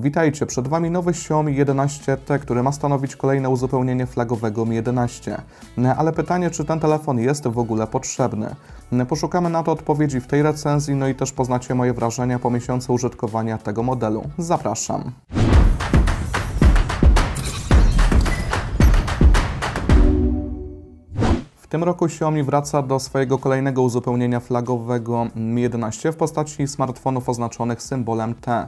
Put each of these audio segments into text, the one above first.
Witajcie, przed Wami nowy Xiaomi 11T, który ma stanowić kolejne uzupełnienie flagowego Mi 11. Ale pytanie, czy ten telefon jest w ogóle potrzebny? Poszukamy na to odpowiedzi w tej recenzji, no i też poznacie moje wrażenia po miesiącu użytkowania tego modelu. Zapraszam. tym roku Xiaomi wraca do swojego kolejnego uzupełnienia flagowego Mi 11 w postaci smartfonów oznaczonych symbolem T.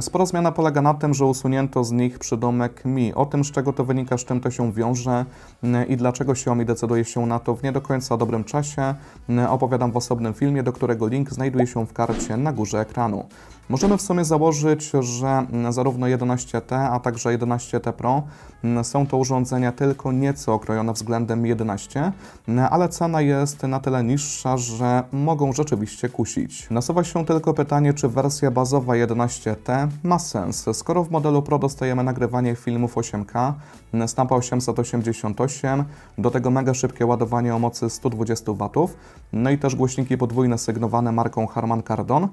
Spora zmiana polega na tym, że usunięto z nich przydomek Mi. O tym, z czego to wynika, z czym to się wiąże mm, i dlaczego Xiaomi decyduje się na to w nie do końca dobrym czasie, mm, opowiadam w osobnym filmie, do którego link znajduje się w karcie na górze ekranu. Możemy w sumie założyć, że zarówno 11T, a także 11T Pro mm, są to urządzenia tylko nieco okrojone względem 11, mm, ale cena jest na tyle niższa, że mogą rzeczywiście kusić. Nasuwa się tylko pytanie, czy wersja bazowa 11T ma sens, skoro w modelu Pro dostajemy nagrywanie filmów 8K, mm, Stampa 888, do tego mega szybkie ładowanie o mocy 120 W, no i też głośniki podwójne sygnowane marką Harman Kardon,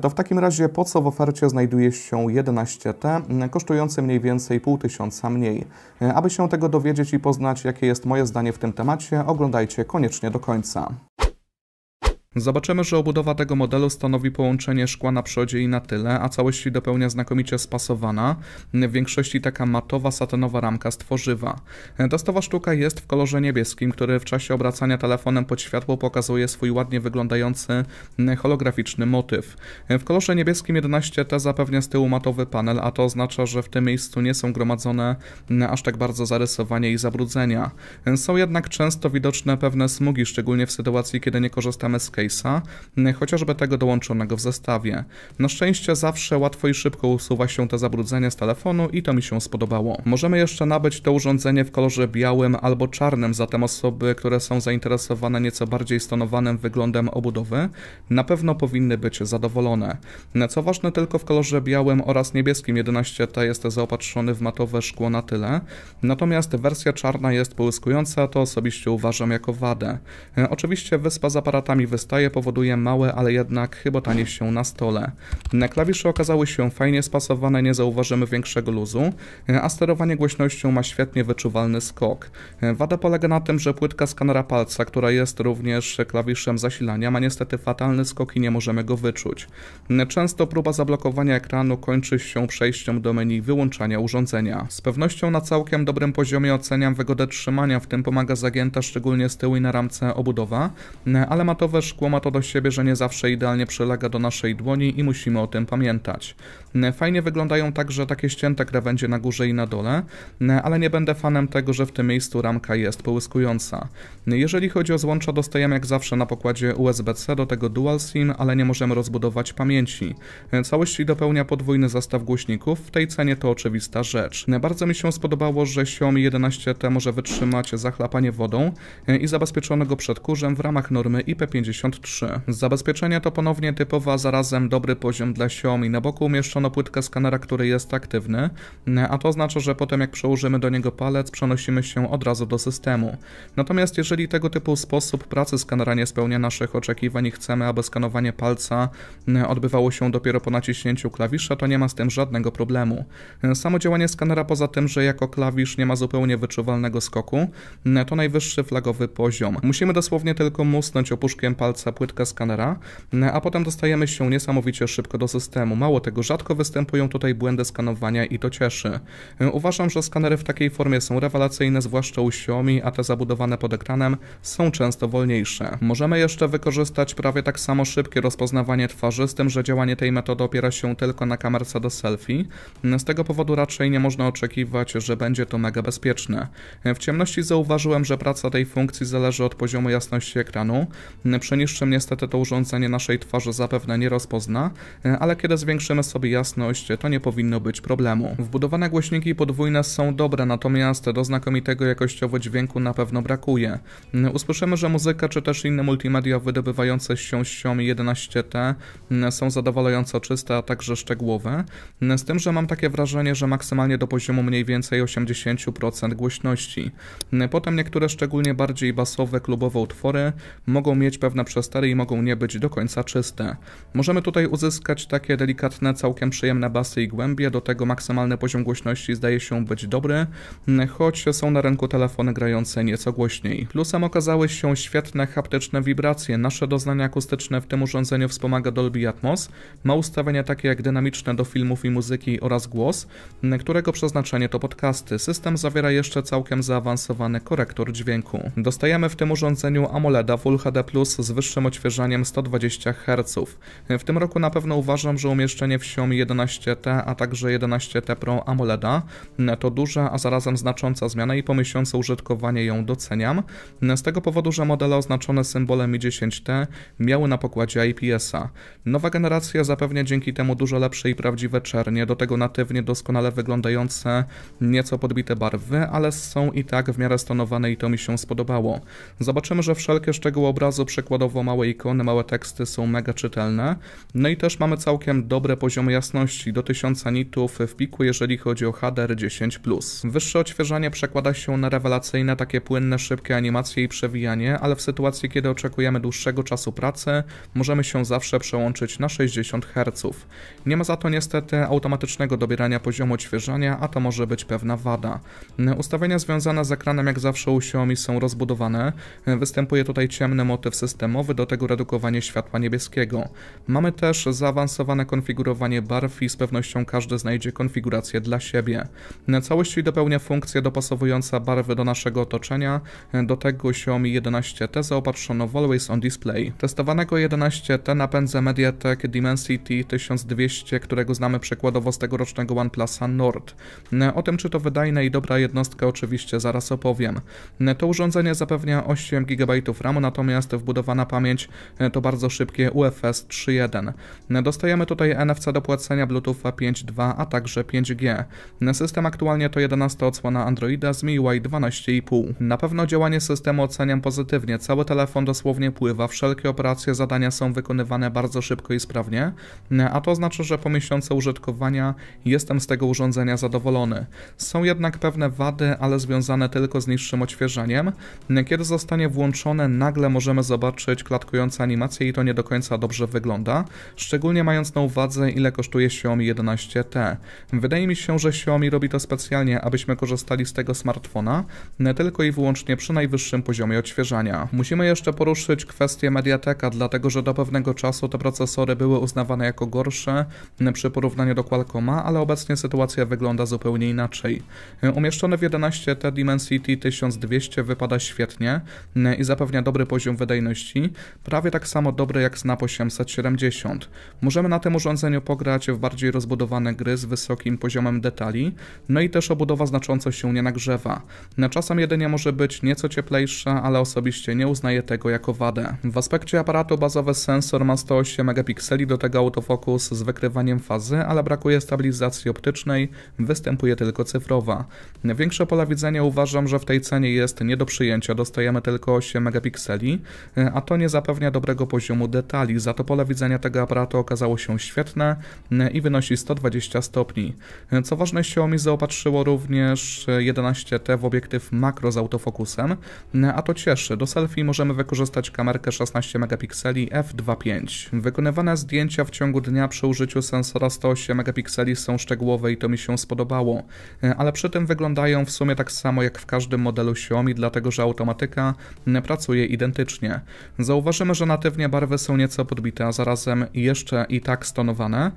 to w takim razie po co w ofercie znajduje się 11T, kosztujący mniej więcej pół tysiąca mniej. Aby się tego dowiedzieć i poznać, jakie jest moje zdanie w tym temacie, oglądajcie koniecznie do końca. Zobaczymy, że obudowa tego modelu stanowi połączenie szkła na przodzie i na tyle, a całości dopełnia znakomicie spasowana, w większości taka matowa, satynowa ramka z tworzywa. Dostawa sztuka jest w kolorze niebieskim, który w czasie obracania telefonem pod światło pokazuje swój ładnie wyglądający holograficzny motyw. W kolorze niebieskim 11T zapewnia z tyłu matowy panel, a to oznacza, że w tym miejscu nie są gromadzone aż tak bardzo zarysowanie i zabrudzenia. Są jednak często widoczne pewne smugi, szczególnie w sytuacji, kiedy nie korzystamy z case interfejsa, mm, chociażby tego dołączonego w zestawie. Na szczęście zawsze łatwo i szybko usuwa się te zabrudzenia z telefonu i to mi się spodobało. Możemy jeszcze nabyć to urządzenie w kolorze białym albo czarnym, zatem osoby, które są zainteresowane nieco bardziej stonowanym wyglądem obudowy, na pewno powinny być zadowolone. Co ważne, tylko w kolorze białym oraz niebieskim 11T jest zaopatrzony w matowe szkło na tyle, natomiast wersja czarna jest połyskująca, to osobiście uważam jako wadę. E, oczywiście wyspa z aparatami wystarczy powoduje małe, ale jednak chyba tanie się na stole. Na klawisze okazały się fajnie spasowane, nie zauważymy większego luzu, a sterowanie głośnością ma świetnie wyczuwalny skok. Wada polega na tym, że płytka skanera palca, która jest również klawiszem zasilania, ma niestety fatalny skok i nie możemy go wyczuć. Często próba zablokowania ekranu kończy się przejściem do menu wyłączania urządzenia. Z pewnością na całkiem dobrym poziomie oceniam wygodę trzymania, w tym pomaga zagięta szczególnie z tyłu i na ramce obudowa, ale matowe szkło szkło ma to do siebie, że nie zawsze idealnie przylega do naszej dłoni i musimy o tym pamiętać. E, fajnie wyglądają także takie ścięte krawędzie na górze i na dole, e, ale nie będę fanem tego, że w tym miejscu ramka jest połyskująca. E, jeżeli chodzi o złącza, dostajemy jak zawsze na pokładzie USB-C do tego Dual SIM, ale nie możemy rozbudować pamięci. Całości dopełnia podwójny zestaw głośników, w tej cenie to oczywista rzecz. Bardzo mi się spodobało, że Xiaomi 11T może wytrzymać zachlapanie wodą i zabezpieczonego przed kurzem w ramach normy IP50 53. Zabezpieczenie to ponownie typowa, zarazem dobry poziom dla Xiaomi. Na boku umieszczono płytkę skanera, który jest aktywny, a to oznacza, że potem jak przełożymy do niego palec, przenosimy się od razu do systemu. Natomiast jeżeli tego typu sposób pracy skanera nie spełnia naszych oczekiwań i chcemy, aby skanowanie palca mm, odbywało się dopiero po naciśnięciu klawisza, to nie ma z tym żadnego problemu. Samo działanie skanera poza tym, że jako klawisz nie ma zupełnie wyczuwalnego skoku, mm, to najwyższy flagowy poziom. Musimy dosłownie tylko musnąć opuszkiem palca na płytkę skanera, mm, a potem dostajemy się niesamowicie szybko do systemu. Mało tego, rzadko występują tutaj błędy skanowania i to cieszy. Mm, uważam, że skanery w takiej formie są rewelacyjne, zwłaszcza u Xiaomi, a te zabudowane pod ekranem są często wolniejsze. Możemy jeszcze wykorzystać prawie tak samo szybkie rozpoznawanie twarzy, z tym, że działanie tej metody opiera się tylko na kamerce do selfie. Mm, z tego powodu raczej nie można oczekiwać, że będzie to mega bezpieczne. W ciemności zauważyłem, że praca tej funkcji zależy od poziomu jasności ekranu. Przeniesie niższym niestety to urządzenie naszej twarzy zapewne nie rozpozna, e, ale kiedy zwiększymy sobie jasność, to nie powinno być problemu. Wbudowane głośniki podwójne są dobre, natomiast do znakomitego jakościowo dźwięku na pewno brakuje. Mm, usłyszymy, że muzyka czy też inne multimedia wydobywające się z Xiaomi 11T mm, są zadowalająco czyste, a także szczegółowe, mm, z tym, że mam takie wrażenie, że maksymalnie do poziomu mniej więcej 80% głośności. Potem niektóre szczególnie bardziej basowe, klubowe utwory mogą mieć pewne przez i mogą nie być do końca czyste. Możemy tutaj uzyskać takie delikatne, całkiem przyjemne basy i głębie, do tego maksymalny poziom głośności zdaje się być dobry, choć są na rynku telefony grające nieco głośniej. Plusem okazały się świetne haptyczne wibracje. Nasze doznania akustyczne w tym urządzeniu wspomaga Dolby Atmos. Ma ustawienia takie jak dynamiczne do filmów i muzyki oraz głos, którego przeznaczenie to podcasty. System zawiera jeszcze całkiem zaawansowany korektor dźwięku. Dostajemy w tym urządzeniu AMOLEDa Full HD Plus z wyższym odświeżeniem 120 Hz. W tym roku na pewno uważam, że umieszczenie w Xiaomi 11T, a także 11T Pro AMOLEDa mm, to duża, a zarazem znacząca zmiana i po miesiącu użytkowanie ją doceniam. Z tego powodu, że modele oznaczone symbolem Mi 10T miały na pokładzie IPS-a. Nowa generacja zapewnia dzięki temu dużo lepsze i prawdziwe czernie, do tego natywnie doskonale wyglądające, nieco podbite barwy, ale są i tak w miarę stonowane i to mi się spodobało. Zobaczymy, że wszelkie szczegóły obrazu przykładowo małe ikony, małe teksty są mega czytelne. No i też mamy całkiem dobre poziomy jasności, do 1000 nitów w piku, jeżeli chodzi o HDR 10. Wyższe odświeżanie przekłada się na rewelacyjne, takie płynne, szybkie animacje i przewijanie, ale w sytuacji, kiedy oczekujemy dłuższego czasu pracy, możemy się zawsze przełączyć na 60 Hz. Nie ma za to niestety automatycznego dobierania poziomu odświeżania, a to może być pewna wada. Ustawienia związane z ekranem jak zawsze u Xiaomi są rozbudowane. Występuje tutaj ciemny motyw systemowy, do tego redukowanie światła niebieskiego. Mamy też zaawansowane konfigurowanie barw i z pewnością każdy znajdzie konfigurację dla siebie. Na Całość dopełnia funkcja dopasowująca barwy do naszego otoczenia, do tego Xiaomi 11T zaopatrzono w Always On Display. Testowanego 11T napędza MediaTek Dimensity 1200, którego znamy przykładowo z tegorocznego OnePlusa Nord. O tym, czy to wydajna i dobra jednostka, oczywiście zaraz opowiem. To urządzenie zapewnia 8 GB RAM, natomiast wbudowana pamięć e, to bardzo szybkie UFS 3.1. E, dostajemy tutaj NFC do płacenia Bluetooth 5.2, a także 5G. E, system aktualnie to 11 odsłona Androida z MIUI 12,5. Na pewno działanie systemu oceniam pozytywnie. Cały telefon dosłownie pływa, wszelkie operacje, zadania są wykonywane bardzo szybko i sprawnie, a to znaczy, że po miesiącu użytkowania jestem z tego urządzenia zadowolony. Są jednak pewne wady, ale związane tylko z niższym odświeżeniem. Kiedy zostanie włączone, nagle możemy zobaczyć klatkujące animacje i to nie do końca dobrze wygląda, szczególnie mając na uwadze ile kosztuje Xiaomi 11T. Wydaje mi się, że Xiaomi robi to specjalnie, abyśmy korzystali z tego smartfona tylko i wyłącznie przy najwyższym poziomie odświeżania. Musimy jeszcze poruszyć kwestię Mediateka, dlatego że do pewnego czasu te procesory były uznawane jako gorsze przy porównaniu do Qualcomma, ale obecnie sytuacja wygląda zupełnie inaczej. E, umieszczone w 11T Dimensity 1200 wypada świetnie i zapewnia dobry poziom wydajności, prawie tak samo dobre jak Snap 870. Możemy na tym urządzeniu pograć w bardziej rozbudowane gry z wysokim poziomem detali, no i też obudowa znacząco się nie nagrzewa. Na czasem jedynie może być nieco cieplejsza, ale osobiście nie uznaję tego jako wadę. W aspekcie aparatu bazowy sensor ma 108 megapikseli, do tego autofokus z wykrywaniem fazy, ale brakuje stabilizacji optycznej, występuje tylko cyfrowa. Większe pole widzenia uważam, że w tej cenie jest nie do przyjęcia, dostajemy tylko 8 megapikseli, a to to nie zapewnia dobrego poziomu detali, za to pole widzenia tego aparatu okazało się świetne e, i wynosi 120 stopni. E, co ważne, Xiaomi zaopatrzyło również 11T w obiektyw makro z autofokusem, e, a to cieszy. Do selfie możemy wykorzystać kamerkę 16 megapikseli f2.5. Wykonywane zdjęcia w ciągu dnia przy użyciu sensora 108 megapikseli są szczegółowe i to mi się spodobało, ale przy tym wyglądają w sumie tak samo jak w każdym modelu Xiaomi, dlatego że automatyka pracuje identycznie. Zauważymy, że natywnie barwy są nieco podbite, a zarazem jeszcze i tak stonowane,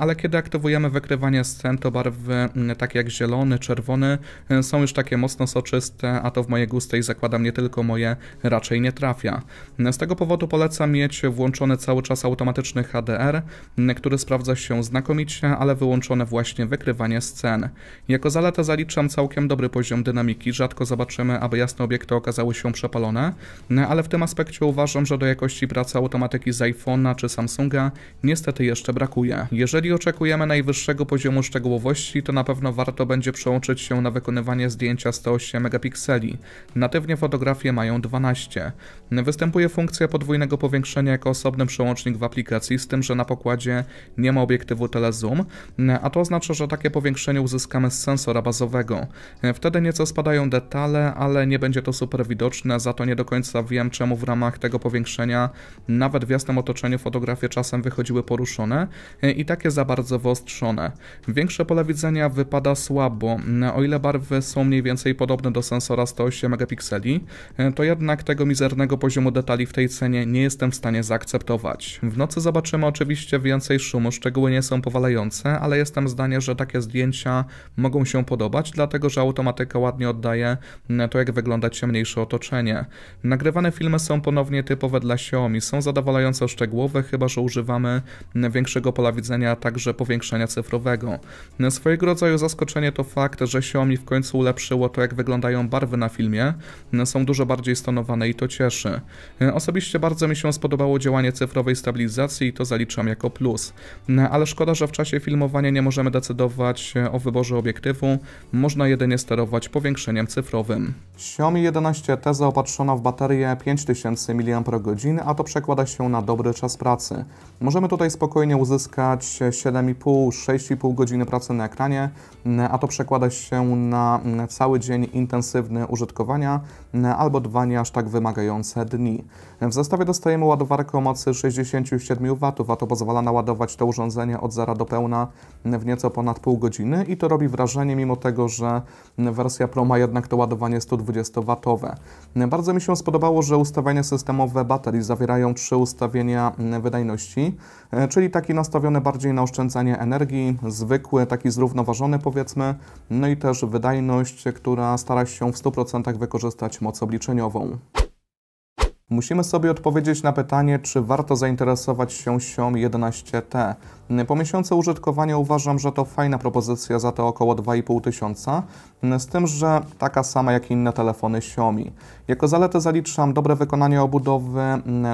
ale kiedy aktywujemy wykrywanie scen, to barwy takie jak zielony, czerwony są już takie mocno soczyste, a to w moje gusty i zakładam nie tylko moje, raczej nie trafia. Z tego powodu polecam mieć włączony cały czas automatyczny HDR, który sprawdza się znakomicie, ale wyłączone właśnie wykrywanie scen. Jako zaletę zaliczam całkiem dobry poziom dynamiki, rzadko zobaczymy, aby jasne obiekty okazały się przepalone, ale w tym aspekcie uważam, Uważam, że do jakości pracy automatyki z iPhone'a czy Samsunga niestety jeszcze brakuje. Jeżeli oczekujemy najwyższego poziomu szczegółowości, to na pewno warto będzie przełączyć się na wykonywanie zdjęcia 108 megapikseli. Natywnie fotografie mają 12. Występuje funkcja podwójnego powiększenia jako osobny przełącznik w aplikacji, z tym, że na pokładzie nie ma obiektywu telezoom, a to oznacza, że takie powiększenie uzyskamy z sensora bazowego. Wtedy nieco spadają detale, ale nie będzie to super widoczne, za to nie do końca wiem, czemu w ramach tego powiększenia, nawet w jasnym otoczeniu fotografie czasem wychodziły poruszone e, i takie za bardzo wyostrzone. Większe pole widzenia wypada słabo, e, o ile barwy są mniej więcej podobne do sensora 108 megapikseli, e, to jednak tego mizernego poziomu detali w tej cenie nie jestem w stanie zaakceptować. W nocy zobaczymy oczywiście więcej szumu, szczegóły nie są powalające, ale jestem zdania, że takie zdjęcia mogą się podobać, dlatego że automatyka ładnie oddaje to, jak wygląda ciemniejsze otoczenie. Nagrywane filmy są ponownie typowe dla Xiaomi. Są zadowalająco szczegółowe, chyba że używamy większego pola widzenia, a także powiększenia cyfrowego. Swojego rodzaju zaskoczenie to fakt, że Xiaomi w końcu ulepszyło to, jak wyglądają barwy na filmie. Są dużo bardziej stonowane i to cieszy. Osobiście bardzo mi się spodobało działanie cyfrowej stabilizacji i to zaliczam jako plus. No, ale szkoda, że w czasie filmowania nie możemy decydować o wyborze obiektywu, można jedynie sterować powiększeniem cyfrowym. Xiaomi 11T zaopatrzono w baterię 5000 mAh mAh, a to przekłada się na dobry czas pracy. Możemy tutaj spokojnie uzyskać 7,5-6,5 godziny pracy na ekranie, a to przekłada się na mm, cały dzień intensywny użytkowania mm, albo dwa nie aż tak wymagające dni. W zestawie dostajemy ładowarkę o mocy 67 W, a to pozwala naładować to urządzenie od zera do pełna mm, w nieco ponad pół godziny i to robi wrażenie, mimo tego, że wersja Pro ma jednak to ładowanie 120 W. Bardzo mi się spodobało, że ustawienie systemu gramowe baterii zawierają trzy ustawienia wydajności, e, czyli taki nastawiony bardziej na oszczędzanie energii, zwykły, taki zrównoważony powiedzmy, no i też wydajność, która stara się w 100% wykorzystać moc obliczeniową. Musimy sobie odpowiedzieć na pytanie, czy warto zainteresować się Xiaomi 11T. Po miesiącu użytkowania uważam, że to fajna propozycja za te około 2,5 tysiąca, z tym, że taka sama jak inne telefony Xiaomi. Jako zaletę zaliczam dobre wykonanie obudowy,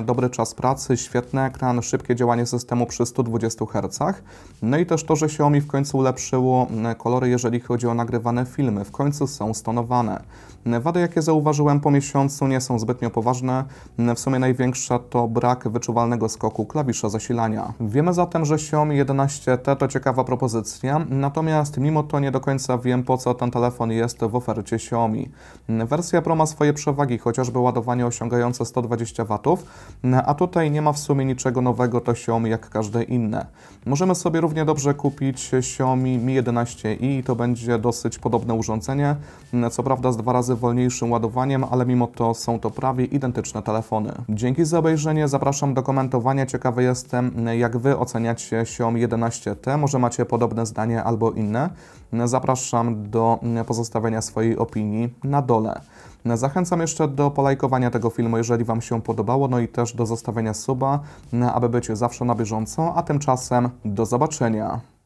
dobry czas pracy, świetny ekran, szybkie działanie systemu przy 120 Hz, no i też to, że Xiaomi w końcu ulepszyło e, kolory, jeżeli chodzi o nagrywane filmy. W końcu są stonowane. Wady, jakie zauważyłem po miesiącu nie są zbytnio poważne, w sumie największa to brak wyczuwalnego skoku klawisza zasilania. Wiemy zatem, że Xiaomi 11T to ciekawa propozycja, natomiast mimo to nie do końca wiem po co ten telefon jest w ofercie Xiaomi. Wersja Pro ma swoje przewagi, chociażby ładowanie osiągające 120 W, a tutaj nie ma w sumie niczego nowego, to Xiaomi jak każde inne. Możemy sobie równie dobrze kupić Xiaomi Mi 11i i to będzie dosyć podobne urządzenie, co prawda z dwa razy wolniejszym ładowaniem, ale mimo to są to prawie identyczne telefony. Dzięki za obejrzenie, zapraszam do komentowania. Ciekawy jestem, jak Wy oceniacie Xiaomi 11T, może macie podobne zdanie albo inne. Zapraszam do pozostawienia swojej opinii na dole. Zachęcam jeszcze do polajkowania tego filmu, jeżeli Wam się podobało, no i też do zostawienia suba, aby być zawsze na bieżąco, a tymczasem do zobaczenia.